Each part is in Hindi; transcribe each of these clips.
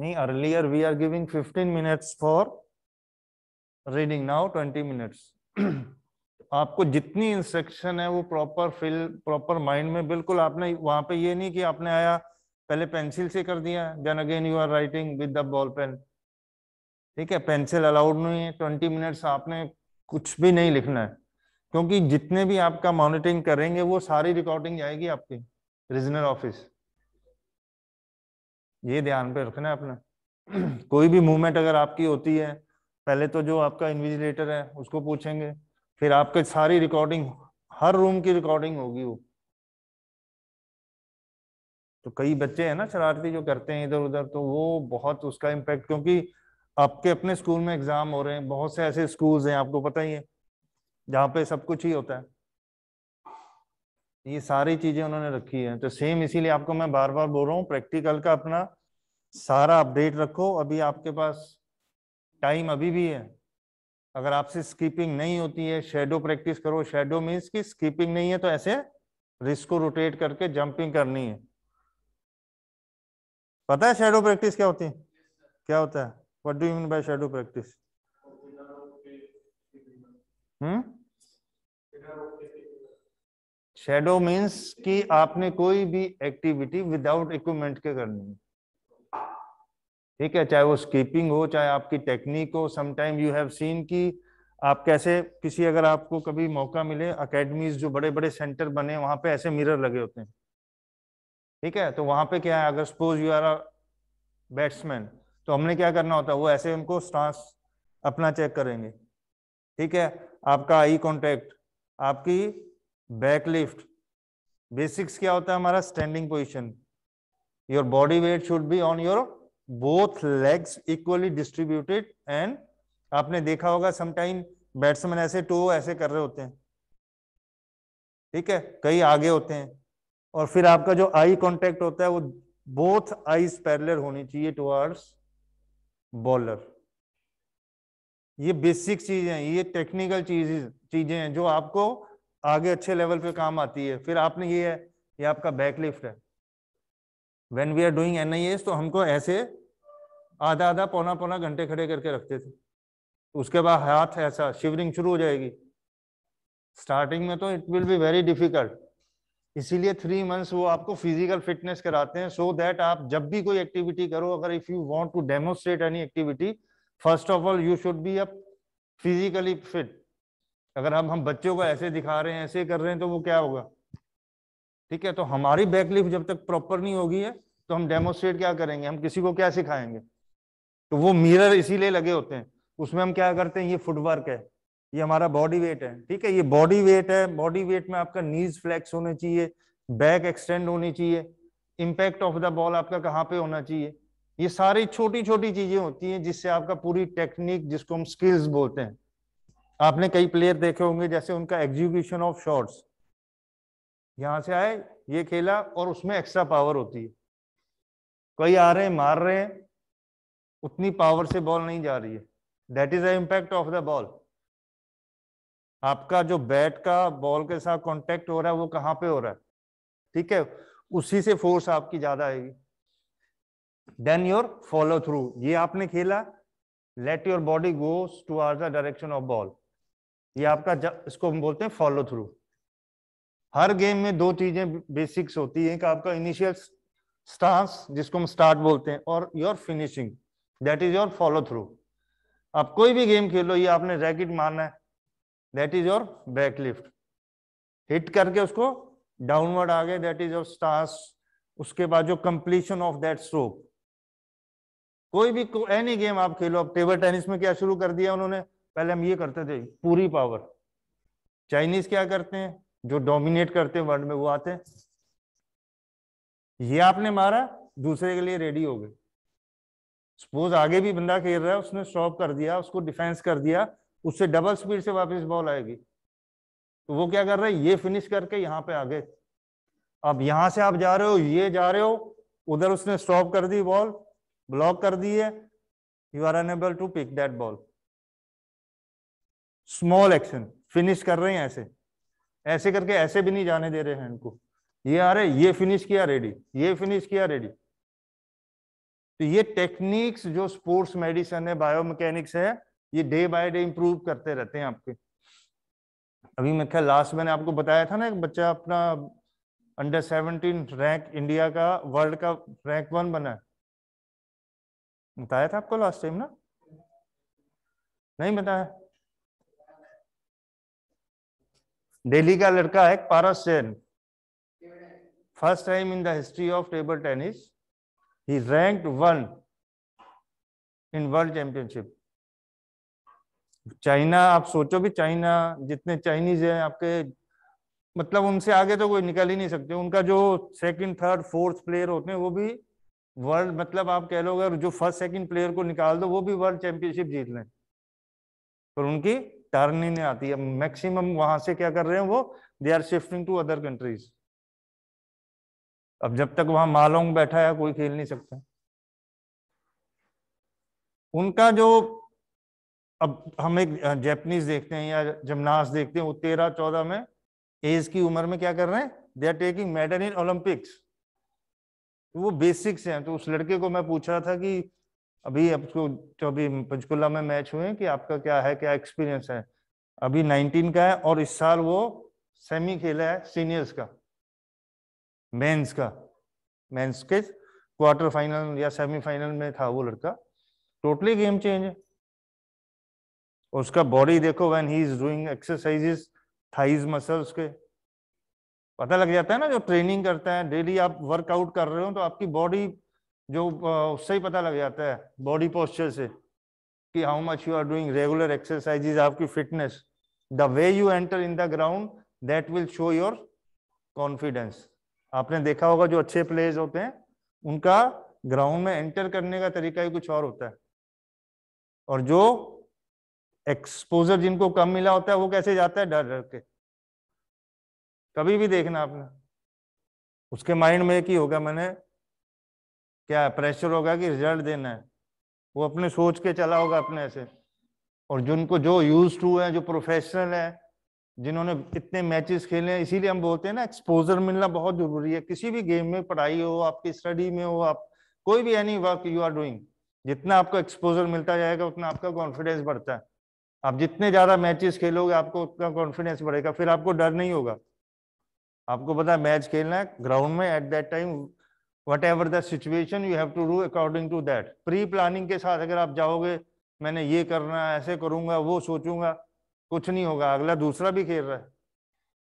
नहीं earlier we are giving 15 minutes for reading now 20 minutes आपको जितनी इंस्ट्रक्शन है वो प्रॉपर फिल प्रॉपर माइंड में बिल्कुल आपने वहां पे ये नहीं कि आपने आया पहले पेंसिल से कर दिया then again you are writing with the ball pen ठीक है पेंसिल अलाउड नहीं है ट्वेंटी मिनट्स आपने कुछ भी नहीं लिखना है क्योंकि जितने भी आपका मॉनिटरिंग करेंगे वो सारी रिकॉर्डिंग जाएगी आपकी रीजनल ऑफिस ये ध्यान पे रखना है अपना कोई भी मूवमेंट अगर आपकी होती है पहले तो जो आपका इन्विजिलेटर है उसको पूछेंगे फिर आपके सारी रिकॉर्डिंग हर रूम की रिकॉर्डिंग होगी वो तो कई बच्चे हैं ना शरारती जो करते हैं इधर उधर तो वो बहुत उसका इम्पेक्ट क्योंकि आपके अपने स्कूल में एग्जाम हो रहे हैं बहुत से ऐसे स्कूल्स हैं आपको पता ही है जहाँ पे सब कुछ ही होता है ये सारी चीजें उन्होंने रखी है तो सेम इसीलिए आपको मैं बार बार बोल रहा हूँ प्रैक्टिकल का अपना सारा अपडेट रखो अभी आपके पास टाइम अभी भी है अगर आपसे स्कीपिंग नहीं होती है शेडो प्रैक्टिस करो शेडो मीन्स की स्कीपिंग नहीं है तो ऐसे रिस्क को रोटेट करके जंपिंग करनी है पता है शेडो प्रैक्टिस क्या होती है क्या होता है what do you mean by shadow practice hmm shadow means कि आपने कोई भी एक्टिविटी विदाउट इक्विपमेंट के करनी है ठीक है चाहे वो स्कीपिंग हो चाहे आपकी टेक्निक हो समटाइम यू हैव सीन कि आप कैसे किसी अगर आपको कभी मौका मिले अकेडमीज जो बड़े बड़े सेंटर बने वहां पे ऐसे मिरर लगे होते हैं ठीक है तो वहां पे क्या है अगर suppose you are a batsman तो हमने क्या करना होता है वो ऐसे उनको स्टांस अपना चेक करेंगे ठीक है आपका आई कॉन्टेक्ट आपकी बैकलिफ्ट बेसिक्स क्या होता है हमारा standing position your body weight should be on your both legs equally distributed and आपने देखा होगा समटाइम बैट्समैन ऐसे टो ऐसे कर रहे होते हैं ठीक है कई आगे होते हैं और फिर आपका जो आई कॉन्टेक्ट होता है वो बोथ आईज पैरलर होनी चाहिए टुअर्ड्स बॉलर ये बेसिक चीजें हैं ये टेक्निकल चीजें चीजें हैं जो आपको आगे अच्छे लेवल पे काम आती है फिर आपने ये है ये आपका बैकलिफ्ट है when we are doing an eye तो हमको ऐसे आधा आधा पौना पौना घंटे खड़े करके रखते थे उसके बाद हाथ ऐसा शिवरिंग शुरू हो जाएगी स्टार्टिंग में तो it will be very difficult इसीलिए थ्री मंथ्स वो आपको फिजिकल फिटनेस कराते हैं सो so दैट आप जब भी कोई एक्टिविटी करो अगर if you want to demonstrate any activity first of all you should be up physically fit अगर हम हम बच्चों को ऐसे दिखा रहे हैं ऐसे कर रहे हैं तो वो क्या होगा ठीक है तो हमारी बैकलिफ जब तक प्रॉपर नहीं होगी है तो हम डेमोस्ट्रेट क्या करेंगे हम किसी को क्या सिखाएंगे तो वो मिरर इसीलिए लगे होते हैं उसमें हम क्या करते हैं ये फुटवर्क है ये हमारा बॉडी वेट है ठीक है ये बॉडी वेट है बॉडी वेट में आपका नीज फ्लैक्स होने चाहिए बैक एक्सटेंड होनी चाहिए इम्पैक्ट ऑफ द बॉल आपका कहाँ पे होना चाहिए ये सारी छोटी छोटी चीजें होती हैं जिससे आपका पूरी टेक्निक जिसको हम स्किल्स बोलते हैं आपने कई प्लेयर देखे होंगे जैसे उनका एग्जीक्यूशन ऑफ शॉट्स यहां से आए ये खेला और उसमें एक्स्ट्रा पावर होती है कई आ रहे हैं मार रहे हैं उतनी पावर से बॉल नहीं जा रही है that is the impact of the ball आपका जो बैट का बॉल के साथ कांटेक्ट हो रहा है वो कहाँ पे हो रहा है ठीक है उसी से फोर्स आपकी ज्यादा आएगी देन योर फॉलो थ्रू ये आपने खेला let your body goes toward the direction of ball ये आपका इसको हम बोलते हैं फॉलो थ्रू हर गेम में दो चीजें बेसिक्स होती है एक आपका इनिशियल स्टांस जिसको हम स्टार्ट बोलते हैं और your finishing that is your follow through आप कोई भी गेम खेलो ये आपने रैकेट मारना है that is your back lift hit करके उसको डाउनवर्ड आ गए दैट इज योर स्टांस उसके बाद जो कंप्लीशन ऑफ दैट स्ट्रोक कोई भी एनी गेम आप खेलो अब टेबल टेनिस में क्या शुरू कर दिया उन्होंने पहले हम ये करते थे पूरी पावर चाइनीज क्या करते हैं जो डोमिनेट करते हैं वर्ल्ड में वो आते हैं ये आपने मारा दूसरे के लिए रेडी हो गए सपोज आगे भी बंदा खेल रहा है उसने स्टॉप कर दिया उसको डिफेंस कर दिया उससे डबल स्पीड से वापस बॉल आएगी तो वो क्या कर रहा है ये फिनिश करके यहाँ पे आ गए अब यहां से आप जा रहे हो ये जा रहे हो उधर उसने स्टॉप कर दी बॉल ब्लॉक कर दी है you are unable to pick that ball small action finish कर रहे हैं ऐसे ऐसे करके ऐसे भी नहीं जाने दे रहे हैं इनको ये आ रहे ये फिनिश किया रेडी ये फिनिश किया रेडी तो ये टेक्निक्स जो स्पोर्ट्स मेडिसिन है मैकेनिक्स है ये डे बाय डे इंप्रूव करते रहते हैं आपके अभी मैं ख्याल लास्ट मैंने आपको बताया था ना एक बच्चा अपना अंडर सेवनटीन रैंक इंडिया का वर्ल्ड का रैंक वन बना है बताया था आपको लास्ट टाइम ना नहीं बताया दिल्ली का लड़का है Paras Sen first time in the history of table tennis ही rank one in world championship China आप सोचो भी चाइना जितने चाइनीज हैं आपके मतलब उनसे आगे तो कोई निकल ही नहीं सकते उनका जो सेकंड थर्ड फोर्थ प्लेयर होते हैं वो भी वर्ल्ड मतलब आप कह लो अगर जो फर्स्ट सेकंड प्लेयर को निकाल दो वो भी वर्ल्ड चैंपियनशिप जीत लें पर उनकी टर्न ही नहीं आती है मैक्सिमम वहां से क्या कर रहे हैं वो they are shifting to other countries अब जब तक वहां मालोंग बैठा है कोई खेल नहीं सकता उनका जो अब हम एक जैपनीज देखते हैं या जमनास देखते हैं वो तेरह चौदह में एज की उम्र में क्या कर रहे हैं they are taking medal in Olympics वो बेसिक्स हैं तो उस लड़के को मैं पूछ रहा था कि अभी आपको जो तो अभी पंचकुला में मैच हुए कि आपका क्या है क्या एक्सपीरियंस है अभी 19 का है और इस साल वो सेमी खेला है सीनियर्स का मेंस का मेंस के क्वार्टर फाइनल या सेमीफाइनल में था वो लड़का टोटली गेम चेंज है उसका बॉडी देखो when he is doing exercises thighs muscles के पता लग जाता है ना जो ट्रेनिंग करता है डेली आप वर्कआउट कर रहे हो तो आपकी बॉडी जो उससे ही पता लग जाता है बॉडी पोस्चर से कि how much you are doing regular exercises आपकी fitness the way you enter in the ground that will show your confidence आपने देखा होगा जो अच्छे प्लेयर्स होते हैं उनका ग्राउंड में एंटर करने का तरीका ही कुछ और होता है और जो एक्सपोजर जिनको कम मिला होता है वो कैसे जाता है डर डर के कभी भी देखना आपने उसके माइंड में एक ही होगा मैंने क्या प्रेशर होगा कि रिजल्ट देना है वो अपने सोच के चला होगा अपने ऐसे और जिनको जो यूज टू है जो प्रोफेशनल है जिन्होंने इतने मैचेस खेले हैं इसीलिए हम बोलते हैं ना एक्सपोजर मिलना बहुत जरूरी है किसी भी गेम में पढ़ाई हो आपकी स्टडी में हो आप कोई भी any work you are doing जितना आपको एक्सपोजर मिलता जाएगा उतना आपका कॉन्फिडेंस बढ़ता है आप जितने ज्यादा मैचेस खेलोगे आपको उतना कॉन्फिडेंस बढ़ेगा फिर आपको डर नहीं होगा आपको पता है मैच खेलना है ग्राउंड में at that time whatever the situation you have to do according to that pre planning के साथ अगर आप जाओगे मैंने ये करना ऐसे करूंगा वो सोचूंगा कुछ नहीं होगा अगला दूसरा भी खेल रहा है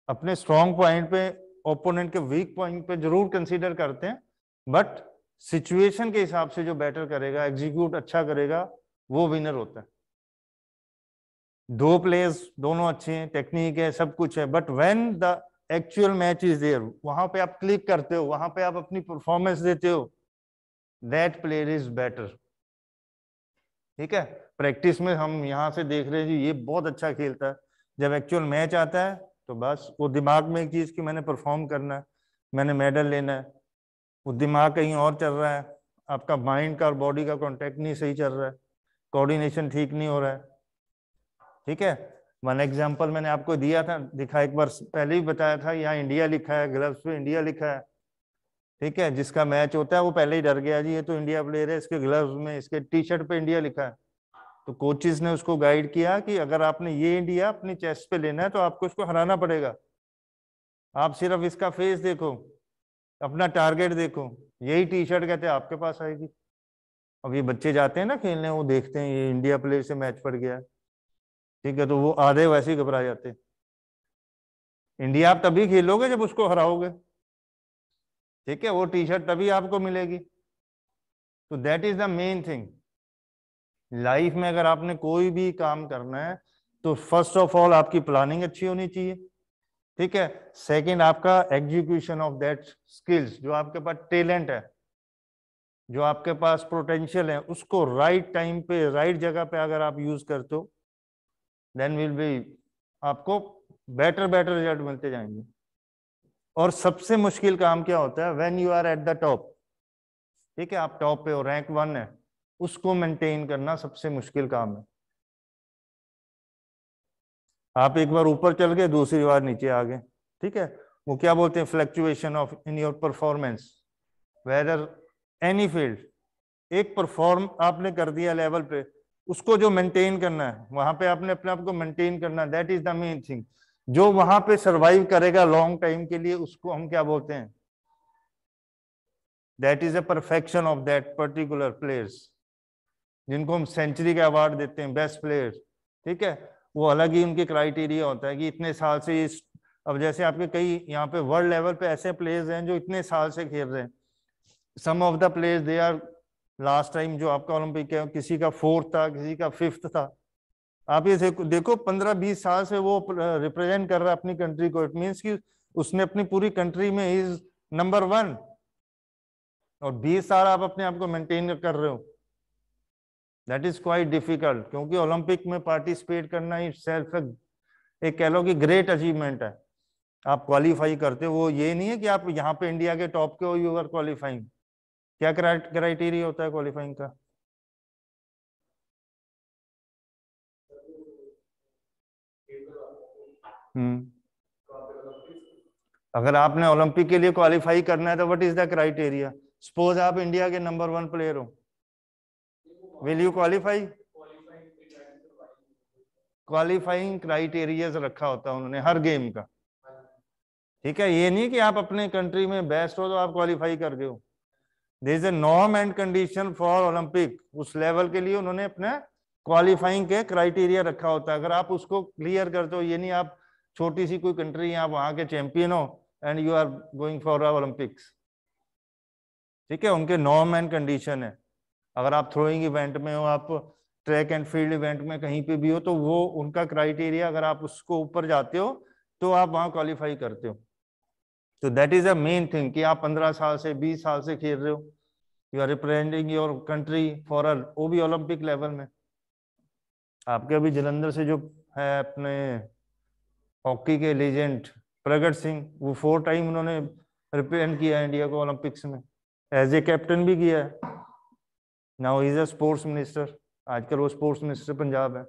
अपने स्ट्रॉन्ग पॉइंट पे ओपोनेंट के वीक पॉइंट पे जरूर कंसीडर करते हैं बट सिचुएशन के हिसाब से जो बेटर करेगा एग्जीक्यूट अच्छा करेगा वो विनर होता है दो प्लेयर्स दोनों अच्छे हैं टेक्निक है सब कुछ है but when the actual match is there वहां पे आप क्लिक करते हो वहां पे आप अपनी परफॉर्मेंस देते हो दैट प्लेयर इज बेटर ठीक है प्रैक्टिस में हम यहाँ से देख रहे हैं जी ये बहुत अच्छा खेलता है जब एक्चुअल मैच आता है तो बस वो दिमाग में एक चीज की मैंने परफॉर्म करना है मैंने मेडल लेना है वो दिमाग कहीं और चल रहा है आपका माइंड का और बॉडी का कॉन्टेक्ट नहीं सही चल रहा है कोऑर्डिनेशन ठीक नहीं हो रहा है ठीक है वन एग्जाम्पल मैंने आपको दिया था दिखा एक बार पहले भी बताया था यहाँ इंडिया लिखा है ग्लव्स पे इंडिया लिखा है ठीक है जिसका मैच होता है वो पहले ही डर गया जी ये तो इंडिया प्लेयर है इसके ग्लव्स में इसके टी शर्ट पे इंडिया लिखा है तो कोचिज ने उसको गाइड किया कि अगर आपने ये इंडिया अपनी चेस्ट पे लेना है तो आपको इसको हराना पड़ेगा आप सिर्फ इसका फेस देखो अपना टारगेट देखो यही टी शर्ट कहते हैं आपके पास आएगी अब ये बच्चे जाते हैं ना खेलने वो देखते हैं ये इंडिया प्लेयर से मैच पड़ गया है ठीक है तो वो आधे वैसे ही घबरा जाते इंडिया आप तभी खेलोगे जब उसको हराओगे ठीक है वो टी शर्ट तभी आपको मिलेगी तो that is the main thing life में अगर आपने कोई भी काम करना है तो फर्स्ट ऑफ ऑल आपकी प्लानिंग अच्छी होनी चाहिए ठीक है सेकंड आपका एग्जीक्यूशन ऑफ दैट स्किल्स जो आपके पास टैलेंट है जो आपके पास पोटेंशियल है उसको राइट टाइम पे राइट जगह पे अगर आप यूज करते हो देन विल बी आपको बेटर बेटर रिजल्ट मिलते जाएंगे और सबसे मुश्किल काम क्या होता है when you are at the top ठीक है आप टॉप पे हो रैंक वन है उसको मेंटेन करना सबसे मुश्किल काम है आप एक बार ऊपर चल गए दूसरी बार नीचे आ गए ठीक है वो क्या बोलते हैं fluctuation of in your performance whether any field एक परफॉर्म आपने कर दिया लेवल पे उसको जो मेंटेन करना है वहां पे आपने अपने आप को मेंटेन करना that is the main thing जो वहां पे सरवाइव करेगा लॉन्ग टाइम के लिए उसको हम क्या बोलते हैं that is a perfection of that particular players जिनको हम सेंचुरी का अवार्ड देते हैं बेस्ट प्लेयर्स ठीक है वो अलग ही उनके क्राइटेरिया होता है कि इतने साल से इस अब जैसे आपके कई यहाँ पे वर्ल्ड लेवल पे ऐसे प्लेयर्स हैं जो इतने साल से खेल रहे हैं some of the players they are last time जो आपका ओलंपिक है किसी का फोर्थ था किसी का फिफ्थ था आप ये देखो पंद्रह बीस साल से वो रिप्रेजेंट कर रहा है अपनी कंट्री को इट मीन्स कि उसने अपनी पूरी कंट्री में इज नंबर वन और बीस साल आप अपने आप को मेंटेन कर रहे हो दैट इज क्वाइट डिफिकल्ट क्योंकि ओलंपिक में पार्टिसिपेट करना ही सेल्फ एक कह लो कि ग्रेट अचीवमेंट है आप क्वालिफाई करते हो वो ये नहीं है कि आप यहाँ पे इंडिया के टॉप के हो यू आर क्वालिफाइंग क्या क्राइटेरिया होता है क्वालिफाइंग का हम्म अगर आपने ओलंपिक के लिए क्वालिफाई करना है तो what is the criteria suppose आप इंडिया के नंबर वन प्लेयर हो will you qualify qualifying criterias रखा होता है उन्होंने हर गेम का ठीक है ये नहीं कि आप अपने कंट्री में बेस्ट हो तो आप क्वालिफाई कर गए हो there is a norm and condition for Olympic उस लेवल के लिए उन्होंने अपने क्वालिफाइंग के क्राइटेरिया रखा होता है अगर आप उसको क्लियर कर दो ये नहीं आप छोटी सी कोई कंट्री आप वहां के चैंपियन हो and you are going for Olympics ठीक है उनके नॉर्म एंड कंडीशन है अगर आप थ्रोइंग इवेंट में हो आप ट्रैक एंड फील्ड इवेंट में कहीं पे भी हो तो वो उनका क्राइटेरिया अगर आप उसको ऊपर जाते हो तो आप वहाँ क्वालिफाई करते हो तो that is a main thing कि आप 15 साल से 20 साल से खेल रहे हो you are representing your country for a वो भी ओलंपिक लेवल में आपके अभी जलंधर से जो है अपने हॉकी के लेजेंड प्रगट सिंह वो फोर टाइम उन्होंने रिप्रेजेंट किया है इंडिया को ओलंपिक्स में एज ए कैप्टन भी किया है now is a sports minister आजकल वो स्पोर्ट्स मिनिस्टर पंजाब है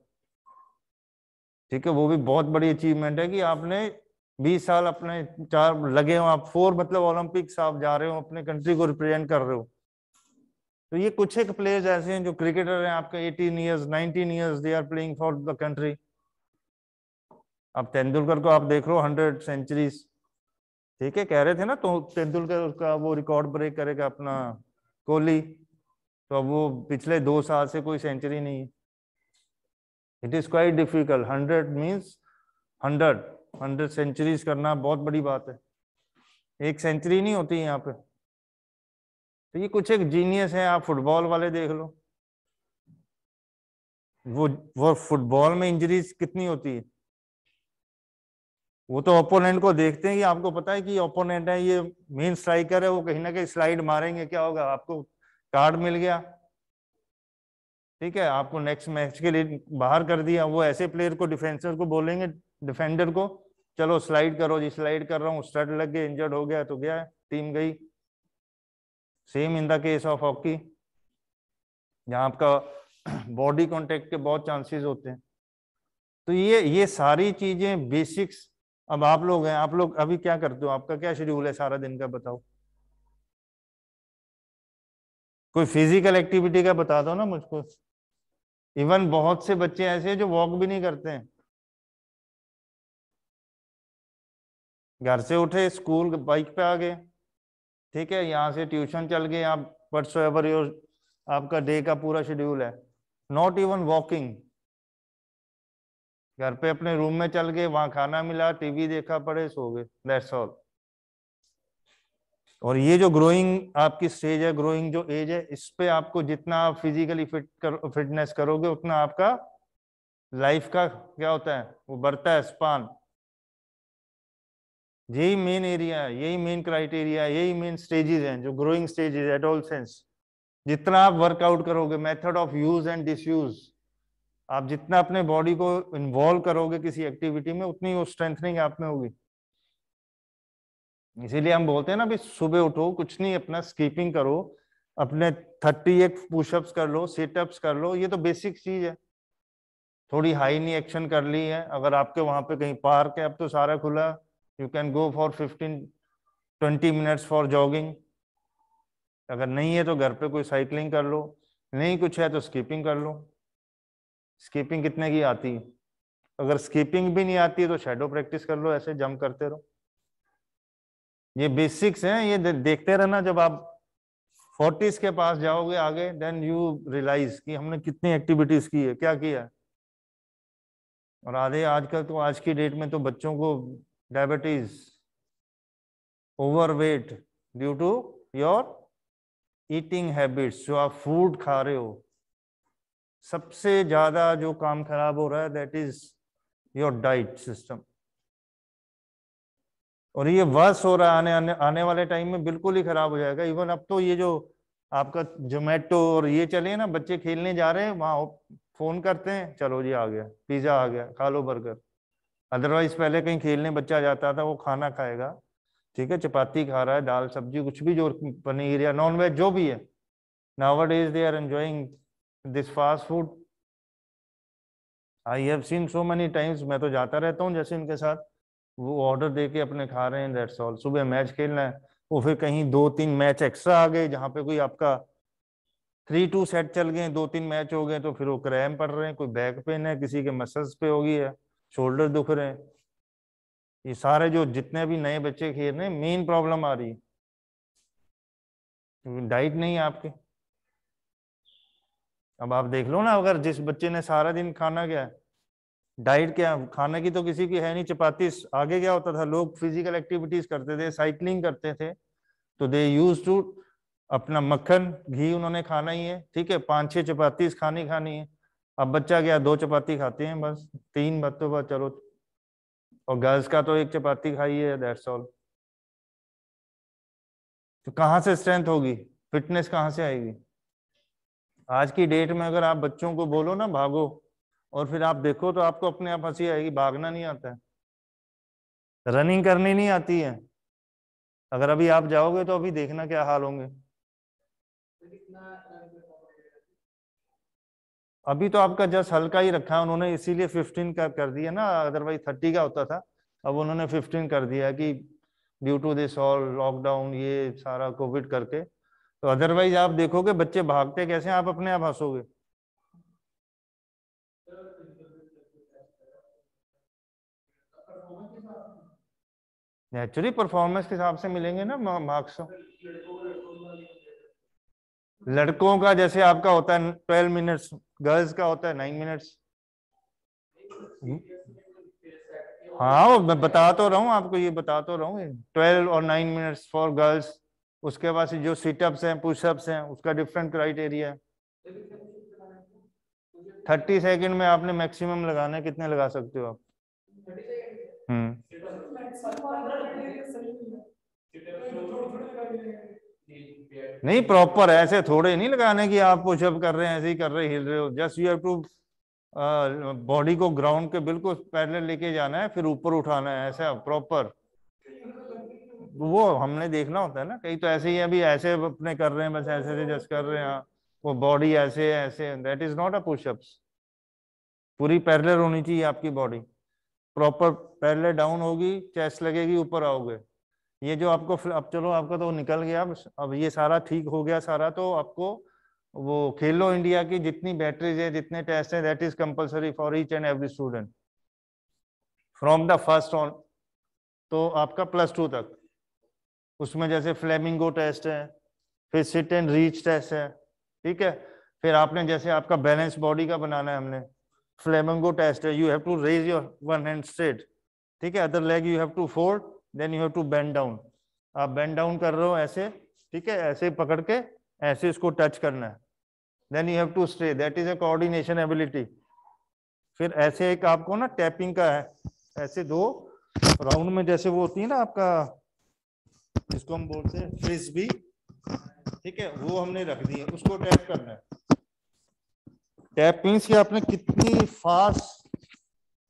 ठीक है वो भी बहुत बड़ी अचीवमेंट है कि आपने बीस साल अपने चार लगे हो आप फोर मतलब ओलंपिक्स आप जा रहे हो अपने कंट्री को रिप्रेजेंट कर रहे हो तो ये कुछ एक प्लेयर्स ऐसे हैं जो क्रिकेटर हैं आपके 18 years 19 years they are playing for the country अब तेंदुलकर को आप देख रहे हो हंड्रेड सेंचुरीज ठीक है कह रहे थे ना तो तेंदुलकर का वो रिकॉर्ड ब्रेक करेगा अपना कोहली तो अब वो पिछले दो साल से कोई सेंचुरी नहीं है it is quite difficult hundred means hundred hundred centuries करना बहुत बड़ी बात है एक सेंचुरी नहीं होती यहाँ पे तो ये कुछ एक जीनियस है आप फुटबॉल वाले देख लो वो वो फुटबॉल में इंजरीज कितनी होती है वो तो ओपोनेंट को देखते हैं कि आपको पता है कि ओपोनेंट है ये मेन स्ट्राइकर है वो कहीं ना कहीं स्लाइड मारेंगे क्या होगा आपको कार्ड मिल गया ठीक है आपको नेक्स्ट मैच के लिए बाहर कर दिया वो ऐसे प्लेयर को डिफेंसर को बोलेंगे डिफेंडर को चलो स्लाइड करो जी स्लाइड कर रहा हूँ स्टड लग गए इंजर्ड हो गया तो गया टीम गई same in the case of hockey जहाँ आपका बॉडी कॉन्टेक्ट के बहुत चांसेस होते हैं तो ये ये सारी चीजें बेसिक्स अब आप लोग हैं आप लोग अभी क्या करते हो आपका क्या शेड्यूल है सारा दिन का बताओ कोई फिजिकल एक्टिविटी का बता दो ना मुझको इवन बहुत से बच्चे ऐसे हैं जो वॉक भी नहीं करते हैं घर से उठे स्कूल बाइक पे आ गए ठीक है यहाँ से ट्यूशन चल गए आप वट्स एवर योर आपका डे का पूरा शेड्यूल है नॉट इवन वॉकिंग घर पे अपने रूम में चल गए वहां खाना मिला टीवी देखा पड़े सो गए दैट्स ऑल और ये जो ग्रोइंग आपकी स्टेज है ग्रोइंग जो एज है इस पे आपको जितना आप फिजिकली फिट कर फिटनेस करोगे उतना आपका लाइफ का क्या होता है वो बढ़ता है स्पान यही मेन एरिया है यही मेन क्राइटेरिया यही मेन स्टेजेस हैं जो ग्रोइंग स्टेजेस एडोलसेंस जितना आप वर्कआउट करोगे method of use and disuse आप जितना अपने बॉडी को इन्वॉल्व करोगे किसी एक्टिविटी में उतनी वो स्ट्रेंथनिंग आप में होगी इसीलिए हम बोलते हैं ना भाई सुबह उठो कुछ नहीं अपना स्कीपिंग करो अपने थर्टी एक पुशअप्स कर लो सेटअप्स कर लो ये तो बेसिक चीज है थोड़ी हाई नहीं एक्शन कर ली है अगर आपके वहां पे कहीं पार्क है अब तो सारा खुला you can go for fifteen twenty minutes for jogging अगर नहीं है तो घर पे कोई साइकिलिंग कर लो नहीं कुछ है तो स्कीपिंग कर लो स्कीपिंग कितने की आती है अगर स्कीपिंग भी नहीं आती है तो शेडो प्रैक्टिस कर लो ऐसे जम करते रहो ये बेसिक्स हैं ये देखते रहना जब आप फोर्टीज के पास जाओगे आगे देन यू रियलाइज कि हमने कितनी एक्टिविटीज की है क्या किया और आधे आजकल तो आज की डेट में तो बच्चों को diabetes overweight due to your eating habits जो आप food खा रहे हो सबसे ज्यादा जो काम खराब हो रहा है that is your diet system और ये वर्ष हो रहा है आने आने आने वाले टाइम में बिल्कुल ही खराब हो जाएगा इवन अब तो ये जो आपका जोमेटो और ये चले ना बच्चे खेलने जा रहे हैं वहां फोन करते हैं चलो जी आ गया पिज्जा आ गया खा लो बर्गर अदरवाइज पहले कहीं खेलने बच्चा जाता था वो खाना खाएगा ठीक है चपाती खा रहा है दाल सब्जी कुछ भी जो पनीर या नॉन वेज जो भी है नावर is they are enjoying this fast food I have seen so many times मैं तो जाता रहता हूँ जैसे इनके साथ वो ऑर्डर दे के अपने खा रहे हैं दैट्स ऑल सुबह मैच खेलना है वो फिर कहीं दो तीन मैच एक्स्ट्रा आ गए जहाँ पे कोई आपका थ्री टू सेट चल गए दो तीन मैच हो गए तो फिर वो क्रैम पड़ रहे हैं कोई बैक पेन है किसी के मसल्स पे होगी है शोल्डर दुख रहे हैं ये सारे जो जितने भी नए बच्चे खेल रहे हैं मेन प्रॉब्लम आ रही है डाइट नहीं है आपकी अब आप देख लो ना अगर जिस बच्चे ने सारा दिन खाना क्या है डाइट क्या खाने की तो किसी की है नहीं चपाती आगे क्या होता था लोग फिजिकल एक्टिविटीज करते थे साइकिलिंग करते थे तो दे यूज टू अपना मक्खन घी उन्होंने खाना ही है ठीक है पांच छह चपातीस खानी खानी है अब बच्चा गया दो चपाती खाते हैं बस तीन बच्चों तो का चलो और गर्ल्स का तो एक चपाती खाई है दैट्स ऑल तो कहाँ से स्ट्रेंथ होगी फिटनेस कहाँ से आएगी आज की डेट में अगर आप बच्चों को बोलो ना भागो और फिर आप देखो तो आपको अपने आप हंसी आएगी भागना नहीं आता है रनिंग करनी नहीं आती है अगर अभी आप जाओगे तो अभी देखना क्या हाल होंगे तो अभी तो आपका जस्ट हल्का ही रखा है उन्होंने इसीलिए 15 का कर दिया ना अदरवाइज 30 का होता था अब उन्होंने 15 कर दिया कि due to this all lockdown ये सारा कोविड करके तो अदरवाइज आप देखोगे बच्चे भागते कैसे आप अपने आप हंसोगे नेचुरली परफॉर्मेंस के हिसाब से मिलेंगे ना मार्क्स लड़कों का जैसे आपका होता है ट्वेल्व मिनट्स गर्ल्स का होता है नाइन मिनट्स हम्म। हाँ मैं बता तो रहा हूँ आपको ये बता तो रहा हूँ ट्वेल्व और नाइन मिनट्स फॉर गर्ल्स उसके बाद से जो सीटअप्स हैं पुशअप्स हैं उसका डिफरेंट क्राइटेरिया है थर्टी सेकेंड में आपने मैक्सिमम लगाना है कितने लगा सकते हो आप हम्म नहीं प्रॉपर ऐसे थोड़े नहीं लगाने की आप पुशअप कर रहे हैं ऐसे ही कर रहे हिल रहे हो just you have to body को ग्राउंड के बिल्कुल पैरल लेके जाना है फिर ऊपर उठाना है ऐसा प्रॉपर वो हमने देखना होता है ना कई तो ऐसे ही अभी ऐसे अपने कर रहे हैं बस ऐसे ऐसे जस्ट कर रहे हैं हाँ। वो बॉडी ऐसे ऐसे that is not a pushups पूरी पैरलर होनी चाहिए आपकी बॉडी प्रॉपर पैरलर डाउन होगी चेस्ट लगेगी ऊपर आओगे ये जो आपको अब चलो आपका तो निकल गया अब ये सारा ठीक हो गया सारा तो आपको वो खेलो इंडिया की जितनी बैटरीज है जितने टेस्ट है that is compulsory for each and every student from the first on तो आपका प्लस टू तक उसमें जैसे फ्लेमिंगो टेस्ट है फिर सिट एंड रीच टेस्ट है ठीक है फिर आपने जैसे आपका बैलेंस बॉडी का बनाना है हमने फ्लेमिंगो टेस्ट है you have to raise your one hand straight ठीक है other leg you have to fold then you have to bend down आप बैंड डाउन कर रहे हो ऐसे ठीक है ऐसे पकड़ के ऐसे इसको टच करना है then you have to stay that is a coordination ability फिर ऐसे एक आपको ना टैपिंग का है ऐसे दो राउंड में जैसे वो होती है ना आपका इसको हम बोलते हैं फ्रिज भी ठीक है वो हमने रख दी है उसको टैप करना है टैप मीन्स कि आपने कितनी फास्ट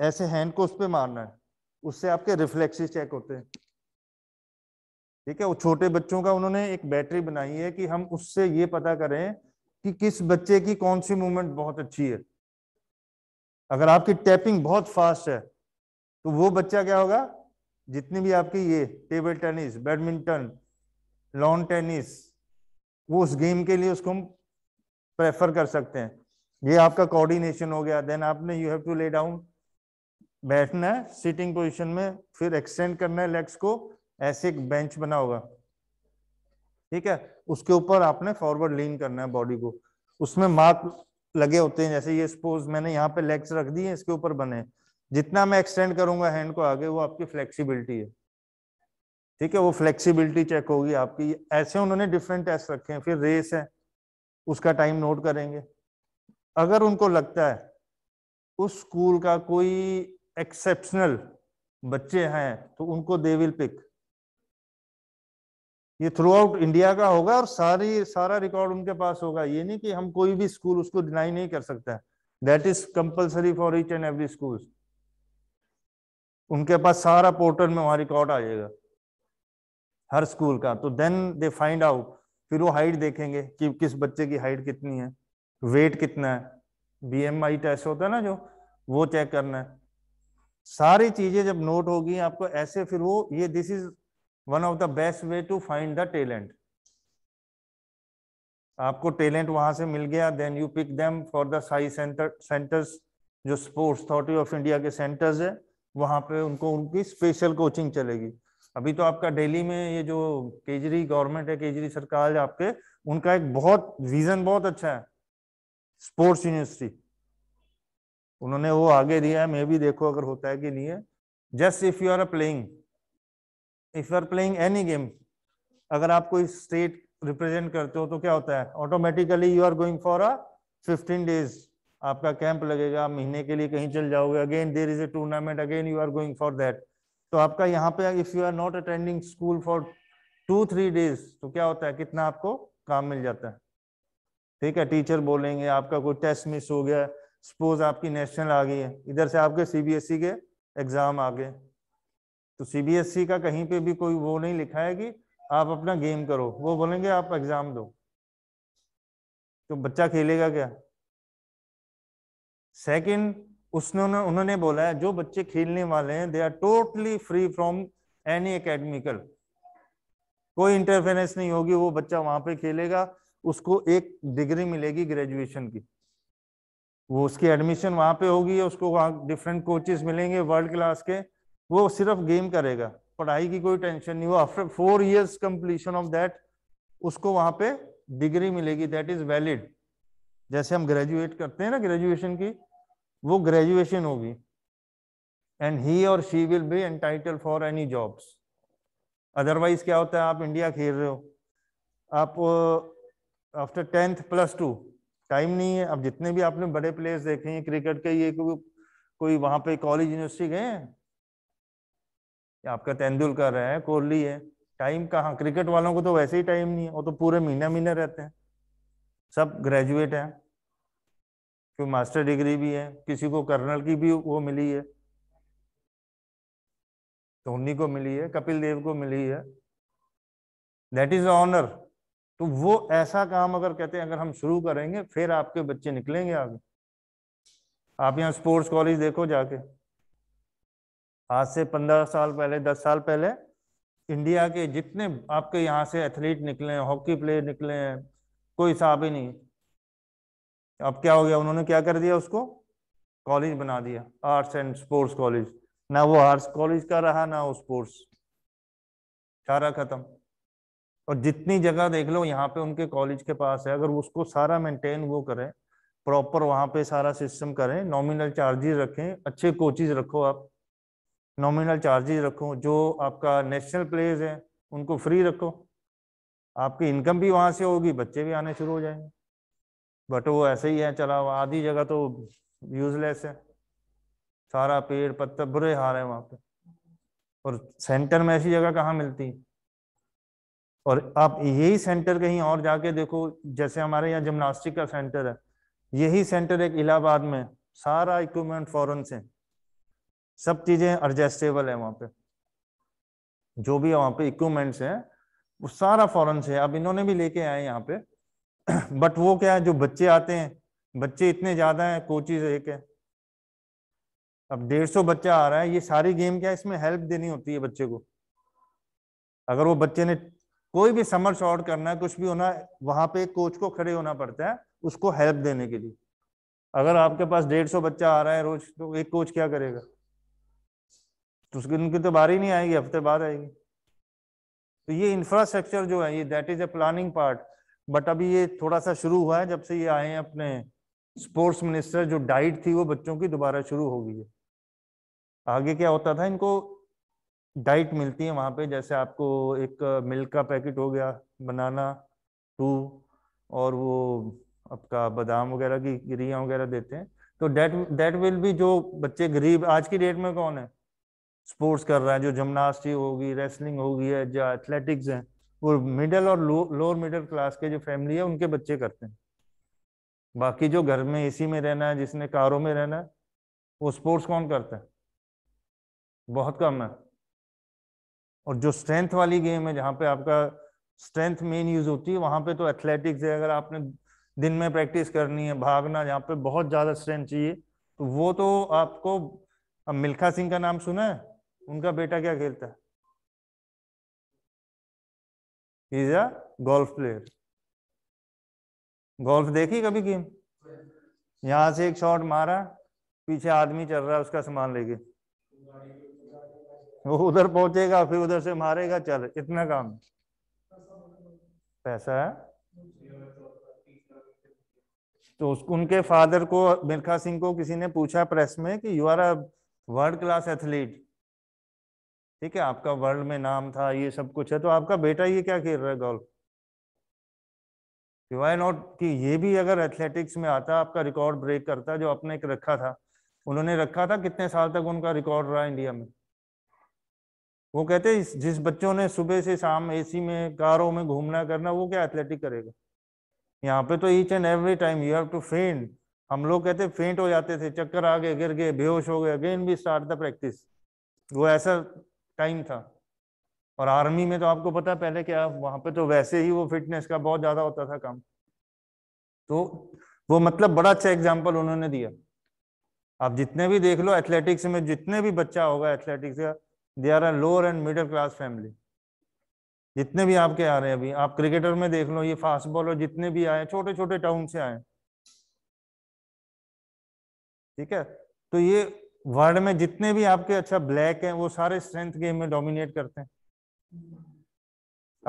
ऐसे हैंड को उस पर मारना है उससे आपके रिफ्लेक्सेस चेक होते हैं ठीक है वो छोटे बच्चों का उन्होंने एक बैटरी बनाई है कि हम उससे ये पता करें कि किस बच्चे की कौन सी मूवमेंट बहुत अच्छी है अगर आपकी टैपिंग बहुत फास्ट है तो वो बच्चा क्या होगा जितनी भी आपकी ये table tennis badminton lawn tennis वो उस गेम के लिए उसको हम प्रेफर कर सकते हैं ये आपका कोऑर्डिनेशन हो गया देन आपने you have to lay down बैठना है सीटिंग पोजीशन में फिर एक्सटेंड करना है लेग्स को ऐसे एक बेंच बना होगा ठीक है उसके ऊपर आपने फॉरवर्ड लीन करना है बॉडी को उसमें मार्क लगे होते हैं जैसे ये सपोज मैंने यहाँ पे लेग्स रख दिए इसके ऊपर बने जितना मैं एक्सटेंड करूंगा हैंड को आगे वो आपकी फ्लेक्सिबिलिटी है ठीक है वो फ्लेक्सिबिलिटी चेक होगी आपकी ऐसे उन्होंने डिफरेंट टेस्ट रखे हैं फिर रेस है उसका टाइम नोट करेंगे अगर उनको लगता है उस स्कूल का कोई एक्सेप्शनल बच्चे हैं तो उनको दे विल पिक ये थ्रू आउट इंडिया का होगा और सारी सारा रिकॉर्ड उनके पास होगा ये नहीं कि हम कोई भी स्कूल उसको डिनाई नहीं कर सकता that is compulsory for each and every school उनके पास सारा पोर्टल में वहां रिकॉर्ड आ जाएगा हर स्कूल का तो देन दे फाइंड आउट फिर वो हाइट देखेंगे कि किस बच्चे की हाइट कितनी है वेट कितना है बी टेस्ट होता है ना जो वो चेक करना है सारी चीजें जब नोट होगी आपको ऐसे फिर वो ये this is one of the best way to find the talent आपको टैलेंट वहां से मिल गया then you pick them for the SAI centre centres जो स्पोर्ट्स अथॉरिटी ऑफ इंडिया के सेंटर्स है वहां पे उनको उनकी स्पेशल कोचिंग चलेगी अभी तो आपका दिल्ली में ये जो केजरी गवर्नमेंट है केजरी सरकार है आपके उनका एक बहुत विजन बहुत अच्छा है स्पोर्ट्स यूनिवर्सिटी उन्होंने वो आगे दिया है मे भी देखो अगर होता है कि नहीं है just if you are playing if you are playing any game अगर आप कोई स्टेट रिप्रेजेंट करते हो तो क्या होता है automatically you are going for a fifteen days आपका कैंप लगेगा महीने के लिए कहीं चल जाओगे again there is a tournament again you are going for that तो आपका यहाँ पे if you are not attending school for two three days तो क्या होता है कितना आपको काम मिल जाता है ठीक है टीचर बोलेंगे आपका कोई टेस्ट मिस हो गया सपोज आपकी नेशनल आ गई है इधर से आपके सीबीएसई e के एग्जाम आ गए तो सीबीएसई e का कहीं पे भी कोई वो नहीं लिखा है कि आप अपना गेम करो वो बोलेंगे आप एग्जाम दो तो बच्चा खेलेगा क्या सेकंड उसने उन्होंने बोला है जो बच्चे खेलने वाले हैं they are totally free from any academical कोई इंटरफेरेंस नहीं होगी वो बच्चा वहां पे खेलेगा उसको एक डिग्री मिलेगी ग्रेजुएशन की वो उसकी एडमिशन वहां पे होगी उसको वहां डिफरेंट कोचेस मिलेंगे वर्ल्ड क्लास के वो सिर्फ गेम करेगा पढ़ाई की कोई टेंशन नहीं वो after four years completion of that उसको वहां पे डिग्री मिलेगी दैट इज वैलिड जैसे हम ग्रेजुएट करते हैं ना ग्रेजुएशन की वो ग्रेजुएशन होगी एंड ही और she will be entitle for any jobs otherwise क्या होता है आप इंडिया खेल रहे हो आप after tenth plus two time नहीं है अब जितने भी आपने बड़े प्लेयर्स देखे हैं क्रिकेट के ये को, कोई वहां पे कॉलेज यूनिवर्सिटी गए हैं आपका तेंदुलकर है कोहली है टाइम कहाँ क्रिकेट वालों को तो वैसे ही टाइम नहीं है वो तो पूरे महीना महीने रहते हैं सब ग्रेजुएट हैं कोई मास्टर डिग्री भी है किसी को कर्नल की भी वो मिली है धोनी को मिली है कपिल देव को मिली है दैट इज ऑनर तो वो ऐसा काम अगर कहते हैं अगर हम शुरू करेंगे फिर आपके बच्चे निकलेंगे आगे आप यहाँ स्पोर्ट्स कॉलेज देखो जाके आज से पंद्रह साल पहले दस साल पहले इंडिया के जितने आपके यहाँ से एथलीट निकले हैं हॉकी प्लेयर निकले हैं कोई हिसाब ही नहीं अब क्या हो गया उन्होंने क्या कर दिया उसको कॉलेज बना दिया आर्ट्स एंड स्पोर्ट्स कॉलेज ना वो आर्ट्स कॉलेज का रहा ना वो स्पोर्ट्स सारा खत्म और जितनी जगह देख लो यहाँ पे उनके कॉलेज के पास है अगर उसको सारा मेंटेन वो करें प्रॉपर वहां पे सारा सिस्टम करें नॉमिनल चार्जेस रखें अच्छे कोचिज रखो आप नॉमिनल चार्जेस रखो जो आपका नेशनल प्लेयर्स है उनको फ्री रखो आपकी इनकम भी वहां से होगी बच्चे भी आने शुरू हो जाएंगे बट वो ऐसे ही है चला हुआ आधी जगह तो यूजलेस है सारा पेड़ पत्ता बुरे हाल है वहां पे और सेंटर में ऐसी जगह कहाँ मिलती है और आप यही सेंटर कहीं और जाके देखो जैसे हमारे यहाँ जिम्नास्टिक का सेंटर है यही सेंटर एक इलाहाबाद में सारा इक्विपमेंट फॉरन से सब चीजें एडजस्टेबल है वहां पे जो भी वहां पे इक्विपमेंट्स है वो सारा फॉरन से अब इन्होंने भी लेके आए यहाँ पे बट वो क्या है जो बच्चे आते हैं बच्चे इतने ज्यादा हैं कोचिज एक है अब डेढ़ सौ बच्चा आ रहा है ये सारी गेम क्या इसमें हेल्प देनी होती है बच्चे को अगर वो बच्चे ने कोई भी समर शॉर्ट करना है कुछ भी होना वहां पे कोच को खड़े होना पड़ता है उसको हेल्प देने के लिए अगर आपके पास डेढ़ सौ बच्चा आ रहा है रोज तो एक कोच क्या करेगा तो उसकी उनकी तो बारी नहीं आएगी हफ्ते बाद आएगी तो ये इंफ्रास्ट्रक्चर जो है ये that is a planning part but अभी ये थोड़ा सा शुरू हुआ है जब से ये आए हैं अपने स्पोर्ट्स मिनिस्टर जो डाइट थी वो बच्चों की दोबारा शुरू हो गई है आगे क्या होता था इनको डाइट मिलती है वहाँ पे जैसे आपको एक मिल्क का पैकेट हो गया बनाना टू और वो आपका बादाम वगैरह की गिरिया वगैरह देते हैं तो डेट डेट विल भी जो बच्चे गरीब आज की डेट में कौन है स्पोर्ट्स कर रहा है जो जिमनास्टिक होगी रेसलिंग होगी है जो एथलेटिक्स हैं वो मिडिल और लोअर मिडिल क्लास के जो फैमिली है उनके बच्चे करते हैं बाकी जो घर में एसी में रहना है जिसने कारों में रहना है वो स्पोर्ट्स कौन करता है बहुत कम है और जो स्ट्रेंथ वाली गेम है जहाँ पे आपका स्ट्रेंथ मेन यूज होती है वहां पे तो एथलेटिक्स है अगर आपने दिन में प्रैक्टिस करनी है भागना जहाँ पे बहुत ज्यादा स्ट्रेंथ चाहिए तो वो तो आपको अब मिल्खा सिंह का नाम सुना है उनका बेटा क्या खेलता है is a golf player golf देखी कभी गेम यहां से एक शॉट मारा पीछे आदमी चल रहा है उसका सामान लेके वो उधर पहुंचेगा फिर उधर से मारेगा चल इतना काम पैसा है तो उसको उनके फादर को मिल्खा सिंह को किसी ने पूछा प्रेस में कि you are a world class athlete ठीक है आपका वर्ल्ड में नाम था ये सब कुछ है तो आपका बेटा ये क्या खेल रहा है गोल्फ वाई नॉट कि ये भी अगर एथलेटिक्स में आता आपका रिकॉर्ड ब्रेक करता जो आपने एक रखा था उन्होंने रखा था कितने साल तक उनका रिकॉर्ड रहा इंडिया में वो कहते हैं जिस बच्चों ने सुबह से शाम एसी में कारों में घूमना करना वो क्या एथलेटिक करेगा यहाँ पे तो each and every time you have to faint हम लोग कहते फेंट हो जाते थे चक्कर आ गए गिर गए बेहोश हो गए अगेन भी स्टार्ट द प्रैक्टिस वो ऐसा टाइम था और आर्मी में तो आपको पता पहले क्या वहां पे तो वैसे ही वो फिटनेस का बहुत ज्यादा होता था काम तो वो मतलब बड़ा अच्छा एग्जाम्पल उन्होंने दिया आप जितने भी देख लो एथलेटिक्स में जितने भी बच्चा होगा एथलेटिक्स का they are are lower and middle class family जितने भी आपके आ रहे हैं अभी आप क्रिकेटर में देख लो ये फास्ट बॉलर जितने भी आए छोटे छोटे टाउन से आए ठीक है तो ये वर्ल्ड में जितने भी आपके अच्छा ब्लैक हैं वो सारे स्ट्रेंथ गेम में डोमिनेट करते हैं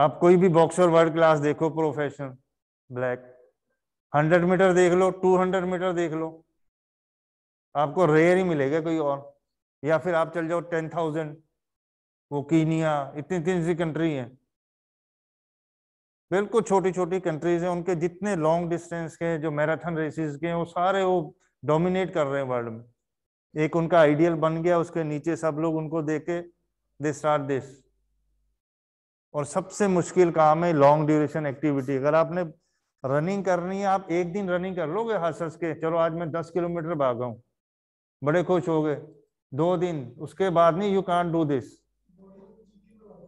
आप कोई भी बॉक्सर वर्ल्ड क्लास देखो प्रोफेशनल ब्लैक हंड्रेड मीटर देख लो टू हंड्रेड मीटर देख लो आपको रेयर ही मिलेगा कोई और या फिर आप चल जाओ टेन थाउजेंड वो कीनिया इतनी इतनी सी कंट्री है बिल्कुल छोटी छोटी कंट्रीज हैं उनके जितने लॉन्ग डिस्टेंस के जो मैराथन रेसेस के हैं वो सारे वो डोमिनेट कर रहे हैं वर्ल्ड में एक उनका आइडियल बन गया उसके नीचे सब लोग उनको देके दिस स्टार्ट दिस और सबसे मुश्किल काम है लॉन्ग ड्यूरेशन एक्टिविटी अगर आपने रनिंग करनी है आप एक दिन रनिंग कर लोगे हंस हंस के चलो आज मैं दस किलोमीटर भागा हूँ बड़े खुश हो गए दो दिन उसके बाद नहीं यू कांट डू दिस